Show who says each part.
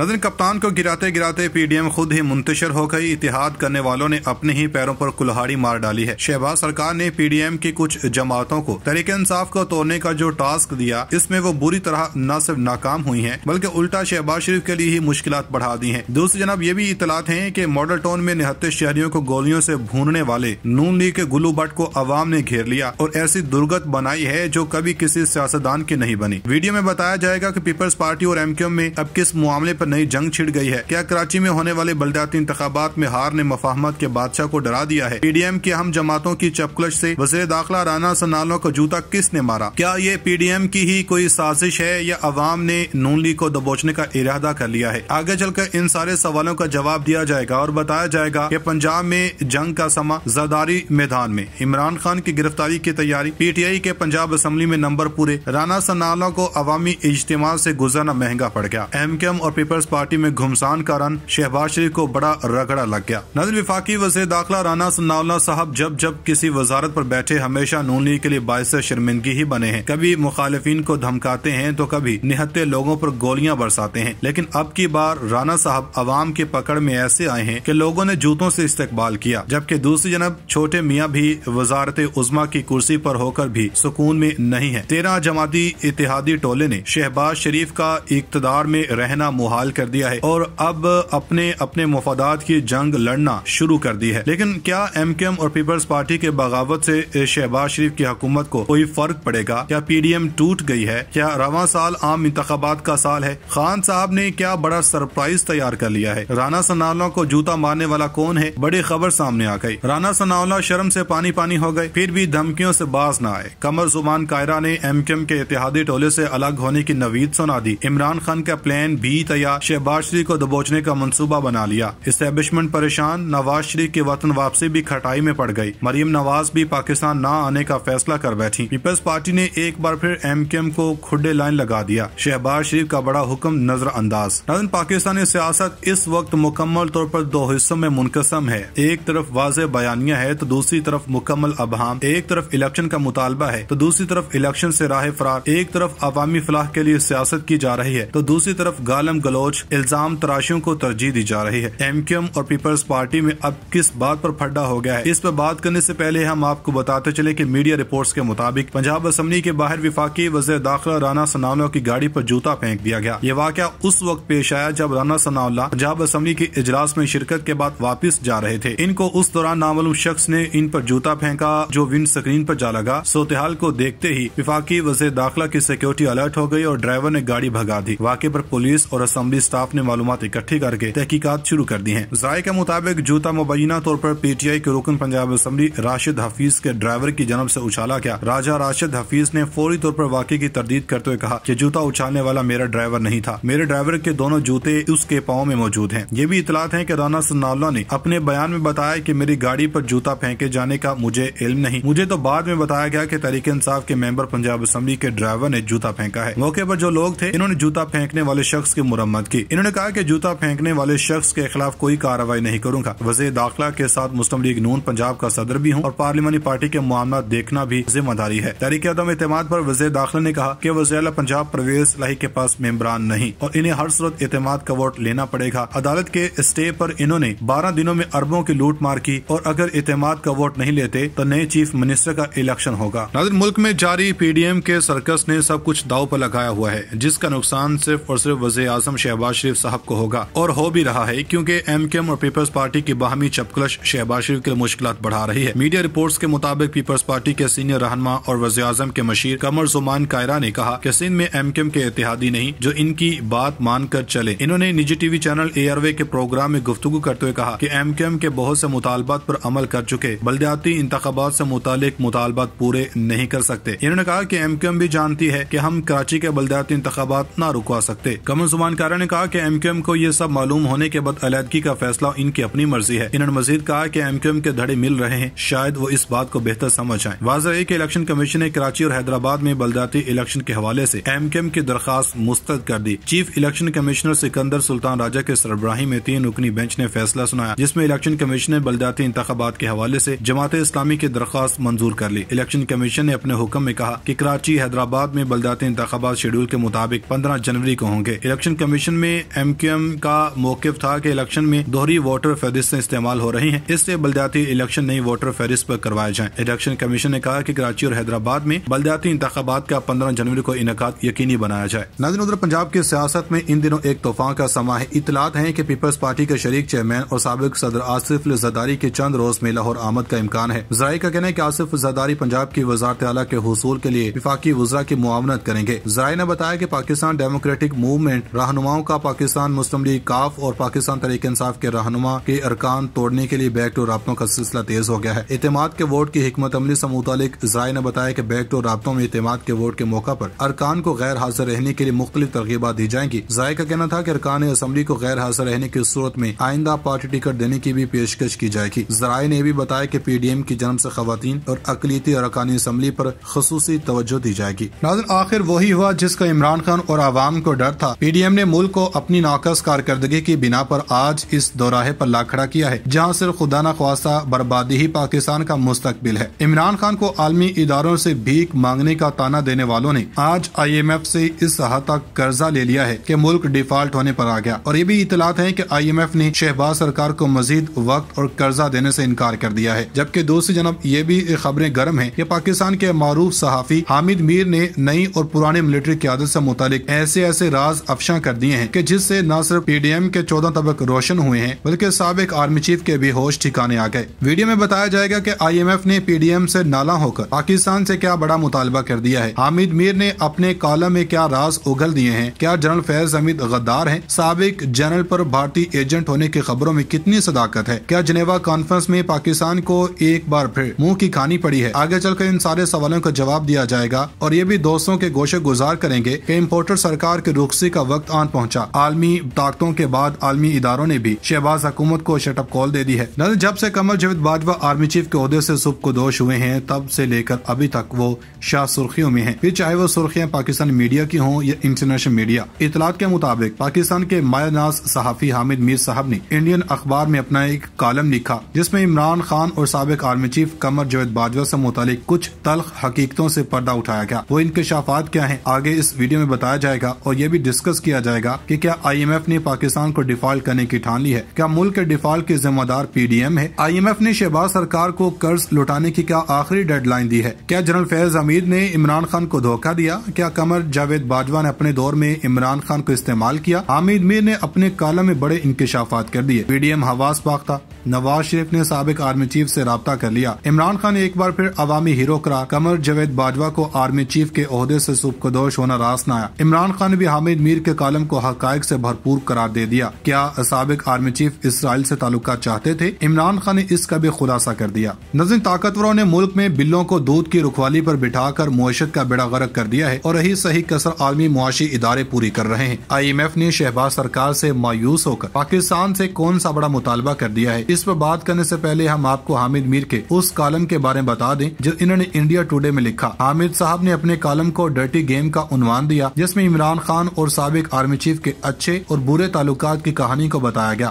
Speaker 1: नजर कप्तान को गिराते गिराते पीडीएम खुद ही मुंतशर हो गई इतिहाद करने वालों ने अपने ही पैरों पर कुल्हाड़ी मार डाली है शहबाज सरकार ने पीडीएम की कुछ जमातों को तरीके इंसाफ को तोड़ने का जो टास्क दिया इसमें वो बुरी तरह न सिर्फ नाकाम हुई है बल्कि उल्टा शहबाज शरीफ के लिए ही मुश्किल बढ़ा दी है दूसरी जनाब ये भी इतलात है की मॉडल टाउन में निहत्ते शहरियों को गोलियों ऐसी भूनने वाले नून लीग के गुलू भट्ट को अवाम ने घेर लिया और ऐसी दुर्गत बनाई है जो कभी किसी सियासतदान की नहीं बनी वीडियो में बताया जाएगा की पीपल्स पार्टी और एम में अब किस मामले आरोप नई जंग छिड़ गई है क्या कराची में होने वाले बलदाती इंतबात में हार ने मफाहमत के बादशाह को डरा दिया है पी की हम जमातों की चपकलश ऐसी वजे दाखिला राना सनालों का जूता किसने मारा क्या ये पी की ही कोई साजिश है या अवाम ने नून लीग को दबोचने का इरादा कर लिया है आगे चलकर इन सारे सवालों का जवाब दिया जाएगा और बताया जाएगा की पंजाब में जंग का समा जरदारी मैदान में इमरान खान की गिरफ्तारी की तैयारी पीटीआई के पंजाब असम्बली में नंबर पूरे राना सनालों को अवामी इज्तम ऐसी गुजरना महंगा पड़ गया एम और पीपल्स पीपल्स पार्टी में घुमसान कारण शहबाज शरीफ को बड़ा रगड़ा लग गया नजर विफाकी वजी दाखिला राना सन्नावला साहब जब जब किसी वजारत पर बैठे हमेशा नून लीग के लिए बायस शर्मिंदगी ही बने हैं कभी मुखालिफिन को धमकाते हैं तो कभी निहत्ते लोगों पर गोलियां बरसाते हैं लेकिन अब की बार राना साहब अवाम की पकड़ में ऐसे आए हैं की लोगों ने जूतों ऐसी इस्तेबाल किया जबकि दूसरी जनब छोटे मियाँ भी वजारत उजमा की कुर्सी पर होकर भी सुकून में नहीं है तेरह जमाती इतिहादी टोले ने शहबाज शरीफ का इकतदार में रहना मुहा बहाल कर दिया है और अब अपने अपने मफादात की जंग लड़ना शुरू कर दी है लेकिन क्या एम के एम और पीपल्स पार्टी के बगावत से शहबाज शरीफ की हुकूमत को कोई फर्क पड़ेगा क्या पी डी एम टूट गई है क्या रवा साल आम इंतबात का साल है खान साहब ने क्या बड़ा सरप्राइज तैयार कर लिया है राना सनावला को जूता मारने वाला कौन है बड़ी खबर सामने आ गई राना सनावला शर्म से पानी पानी हो गए फिर भी धमकियों से बाज न आए कमर जुबान कायरा ने एम के इतिहादी टोले से अलग होने की नवीद सुना दी इमरान खान का प्लान भी तैयार किया शहबाज शरीफ को दबोचने का मनसूबा बना लिया इस्टेबलिशमेंट परेशान नवाज शरीफ की वतन वापसी भी खटाई में पड़ गई मरीम नवाज भी पाकिस्तान न आने का फैसला कर बैठी पीपल्स पार्टी ने एक बार फिर एम के एम को खुडे लाइन लगा दिया शहबाज शरीफ का बड़ा हुक्म नजरअंदाज नाजन पाकिस्तानी सियासत इस वक्त मुकम्मल तौर पर दो हिस्सों में मुनकसम है एक तरफ वाज बयानिया है तो दूसरी तरफ मुकम्मल अबहम एक तरफ इलेक्शन का मुतालबा है तो दूसरी तरफ इलेक्शन ऐसी राह फरार एक तरफ अवामी फलाह के लिए सियासत की जा रही है तो दूसरी तरफ गालम गलो बलोच इल्जाम तराशियों को तरजीह दी जा रही है एम क्यू एम और पीपल्स पार्टी में अब किस बात पर फड्डा हो गया है इस पर बात करने से पहले हम आपको बताते चले की मीडिया रिपोर्ट के मुताबिक पंजाब असम्बली के बाहर विफाकी वजह दाखिला राना सनावला की गाड़ी आरोप जूता फेंक दिया गया ये वाक़ उस वक्त पेश आया जब राना सनावला पंजाब असम्बली के इजलास में शिरकत के बाद वापस जा रहे थे इनको उस दौरान नामालूम शख्स ने इन पर जूता फेंका जो विंड स्क्रीन पर जा लगा सूतहाल को देखते ही विफाकी वजह दाखिला की सिक्योरिटी अलर्ट हो गई और ड्राइवर ने गाड़ी भगा दी वाकई पर पुलिस और असम्बली असेंबली स्टाफ ने मालूम इकट्ठी करके तहकीकत शुरू कर दी है जाय के मुताबिक जूता मुबैना तौर पर पीटीआई के रुकन पंजाब असम्बली राशिद हफीज के ड्राइवर की जन्म ऐसी उछाला गया राजा राशिद हफीज ने फौरी तौर पर वाकई की तरदीद करते हुए कहा की जूता उछालने वाला मेरा ड्राइवर नहीं था मेरे ड्राइवर के दोनों जूते उसके पाओ में मौजूद है ये भी इतलात है की राना सन्नावला ने अपने बयान में बताया की मेरी गाड़ी आरोप जूता फेंके जाने का मुझे इल्म नहीं मुझे तो बाद में बताया गया की तरीके इंसाफ के मेम्बर पंजाब असम्बली के ड्राइवर ने जूता फेंका है मौके आरोप जो लोग थे इन्होंने जूता फेंकने वाले शख्स के मुरम्मत मजम्मत की इन्होंने कहा की जूता फेंकने वाले शख्स के खिलाफ कोई कार्रवाई नहीं करूँगा वजे दाखिला के साथ मुस्लिम लीग नून पंजाब का सदर भी हूँ और पार्लियामानी पार्टी के मामला देखना भी जिम्मेदारी है तहरीक अदम एतम आरोप वजीर दाखिला ने कहा की वजीर पंजाब प्रवेश लाही के पास मेम्बरान नहीं और इन्हें हर सूरत एतम का वोट लेना पड़ेगा अदालत के स्टे आरोप इन्होंने बारह दिनों में अरबों की लूट मार की और अगर एतम का वोट नहीं लेते तो नए चीफ मिनिस्टर का इलेक्शन होगा नजर मुल्क में जारी पी डी एम के सर्कस ने सब कुछ दाव आरोप लगाया हुआ है जिसका नुकसान सिर्फ और सिर्फ वजी आजम शहबाज शरीफ साहब को होगा और हो भी रहा है क्योंकि एमकेएम और पीपल्स पार्टी की बाहमी चपकलश शहबाज शरीफ के लिए मुश्किल बढ़ा रही है मीडिया रिपोर्ट के मुताबिक पीपल्स पार्टी के सीनियर रहनमा और वजी अजम के मशीर कमर जुमान कायरा ने कहा की सिंध में एम के एम के इतिहादी नहीं जो इनकी बात मानकर चले इन्होंने निजी टीवी चैनल ए वे के प्रोग्राम में गुफ्तु करते हुए कहा की एम के एम के बहुत से मुतालबात पर अमल कर चुके बल्दियाती इंतबात से मुतालिक मुतालबात पूरे नहीं कर सकते इन्होंने कहा की एम के एम भी जानती है की हम कराची के बल्दियाती इंतबात न रुकवा सकते कमर जुमान कायरा ने कहा कि एमक्यूएम को ये सब मालूम होने के बाद अलहदगी का फैसला इनकी अपनी मर्जी है इन्होंने मजीद कहा कि एमक्यूएम के धड़े मिल रहे हैं शायद वो इस बात को बेहतर समझ आए वाजह है की इलेक्शन कमीशन ने कराची और हैदराबाद में बलदाती इलेक्शन के हवाले ऐसी एमक्यूएम की दरखास्त मुस्तद कर दी chief election commissioner Sikandar Sultan Raja के सरबराही में तीन रुकनी बेंच ने फैसला सुनाया जिसमें इलेक्शन कमीशन ने बलदाती इंतबात के हवाले ऐसी जमात इस्लामी की दरखास्त मंजूर कर ली इलेक्शन कमीशन ने अपने हुक्म में कहा की कराची हैदराबाद में बलदाती इंतबात शेड्यूल के मुताबिक पंद्रह जनवरी को होंगे इलेक्शन कमीशन इलेक्शन में एम का मौकफ था कि इलेक्शन में दोहरी वोटर फहरिस्त इस्तेमाल हो रही है इससे बलदयाती इलेक्शन नई वोटर फहरिस्त पर करवाए जाए इलेक्शन कमीशन ने कहा की कराची और हैदराबाद में बलदयाती इंतबात का पंद्रह जनवरी को इनका यकीनी बनाया जाए नजर उधर पंजाब की सियासत में इन दिनों एक तूफान का समा है इतलात है की पीपल्स पार्टी के शरीक चेयरमैन और सबक सदर आसिफ जदारी के चंद रोज में लाहौर आमद का इम्कान है जराये का कहना है की आसिफ जदारी पंजाब की वजारत आला के हसूल के लिए विफाकी वजरा की मुआवनत करेंगे जराये ने बताया की पाकिस्तान डेमोक्रेटिक मूवमेंट रहनुमा रहनुमाओं का पाकिस्तान मुस्लिम लीग काफ और पाकिस्तान तरीके इंसाफ के रहनुमा के अरकान तोड़ने के लिए बैक टू रबतों का सिलसिला तेज हो गया है इतमाद के वोट की हमत अमली से मुतालिक जराये ने बताया की बैक टू रबतों में इतमाद के वोट के मौका पर अरकान को गैर हाजिर रहने के लिए मुख्तलिफ तरगीबा दी जाएंगी जराये का कहना था की अरकान असम्बली को गैर हाजिर रहने की सूरत में आइंदा पार्टी टिकट देने की भी पेशकश की जाएगी जराये ने भी बताया की पी डी एम की जन्म ऐसी खातन और अकलीती अरकानी असम्बली आरोप खसूसी तवज्जो दी जाएगी नाजन आखिर वही हुआ जिसका इमरान खान और आवाम को डर था पी डी एम ने स्कूल को अपनी नाकस कारकर्दगी की बिना पर आज इस दौराहे पर ला खड़ा किया है जहाँ सिर्फ खुदा न खासा बर्बादी ही पाकिस्तान का मुस्तबिल है इमरान खान को आलमी इदारों ऐसी भीख मांगने का ताना देने वालों ने आज आई एम एफ ऐसी इस हद तक कर्जा ले लिया है की मुल्क डिफॉल्ट होने आरोप आ गया और ये भी इतलात है की आई एम एफ ने शहबाज सरकार को मजीद वक्त और कर्जा देने ऐसी इनकार कर दिया है जबकि दूसरी जनब ये भी खबरें गर्म है की पाकिस्तान के मरूफ सहाफी हामिद मीर ने नई और पुराने मिलिट्री क्यादत ऐसी मुतालिक ऐसे ऐसे राज अफशा कर दिए किए हैं की जिससे न सिर्फ एम के चौदह तबक रोशन हुए हैं बल्कि सबक आर्मी चीफ के भी होश ठिकाने आ गए वीडियो में बताया जाएगा की आई एम एफ ने एम ऐसी नाला होकर पाकिस्तान ऐसी क्या बड़ा मुतालबा कर दिया है हामिद मीर ने अपने कॉलम में क्या राज उगल दिए हैं क्या जनरल फैज हमीद गद्दार है सबक जनरल आरोप भारतीय एजेंट होने की खबरों में कितनी सदाकत है क्या जनेवा कॉन्फ्रेंस में पाकिस्तान को एक बार फिर मुँह की खानी पड़ी है आगे चलकर इन सारे सवालों का जवाब दिया जाएगा और ये भी दोस्तों के गोशे गुजार करेंगे की इम्पोर्टर सरकार के रुखसी का वक्त आन पहुंचा आलमी ताकतों के बाद आलमी इदारों ने भी शहबाज हुकूमत को शटअप कॉल दे दी है नजर जब से कमर जवेद बाजवा आर्मी चीफ के अहदे से सुब को दोष हुए हैं तब से लेकर अभी तक वो शाह सुर्खियों में है फिर चाहे वो सुर्खियाँ पाकिस्तान मीडिया की हों या इंटरनेशनल मीडिया इतलात के मुताबिक पाकिस्तान के मायानास सहाफी हामिद मीर साहब ने इंडियन अखबार में अपना एक कॉलम लिखा जिसमे इमरान खान और सबक आर्मी चीफ कमर जवेद बाजवा ऐसी मुतालिक कुछ तलख हकीकतों ऐसी पर्दा उठाया गया वो इनकशाफात क्या है आगे इस वीडियो में बताया जाएगा और ये भी डिस्कस किया जाएगा करेगा कि क्या आईएमएफ ने पाकिस्तान को डिफॉल्ट करने की ठान ली है क्या मुल्क के डिफॉल्ट के जिम्मेदार पीडीएम है आईएमएफ ने शहबाज सरकार को कर्ज लौटाने की क्या आखिरी डेडलाइन दी है क्या जनरल फैज हमीद ने इमरान खान को धोखा दिया क्या कमर जावेद बाजवा ने अपने दौर में इमरान खान को इस्तेमाल किया हामिद मीर ने अपने कालम में बड़े इंकशाफात कर दिए एम हवास पाख्ता नवाज शरीफ ने सबक आर्मी चीफ ऐसी रबता कर लिया इमरान खान ने एक बार फिर अवामी हीरो करार कमर जावेद बाजवा को आर्मी चीफ के अहदे ऐसी सुबकदोश होना रास आया इमरान खान ने भी हामिद मीर के कालम को हकायक से भरपूर करार दे दिया क्या सबक आर्मी चीफ इसराइल से ताल्लुका चाहते थे इमरान खान ने इसका भी खुलासा कर दिया नजर ताकतवरों ने मुल्क में बिल्लों को दूध की रुखवाली बिठा कर मुशत का बेड़ा गर्क कर दिया है और यही सही कसर आर्मी मुआशी इदारे पूरी कर रहे हैं आई एम एफ ने शहबाज सरकार ऐसी मायूस होकर पाकिस्तान ऐसी कौन सा बड़ा मुतालबा कर दिया है इस पर बात करने ऐसी पहले हम आपको हामिद मीर के उस कालम के बारे में बता दें जो इन्होंने इंडिया टूडे में लिखा हामिद साहब ने अपने कालम को डर्टी गेम का उन्वान दिया जिसमें इमरान खान और सबक आर्मी चीफ शिव के अच्छे और बुरे ताल्लुकात की कहानी को बताया गया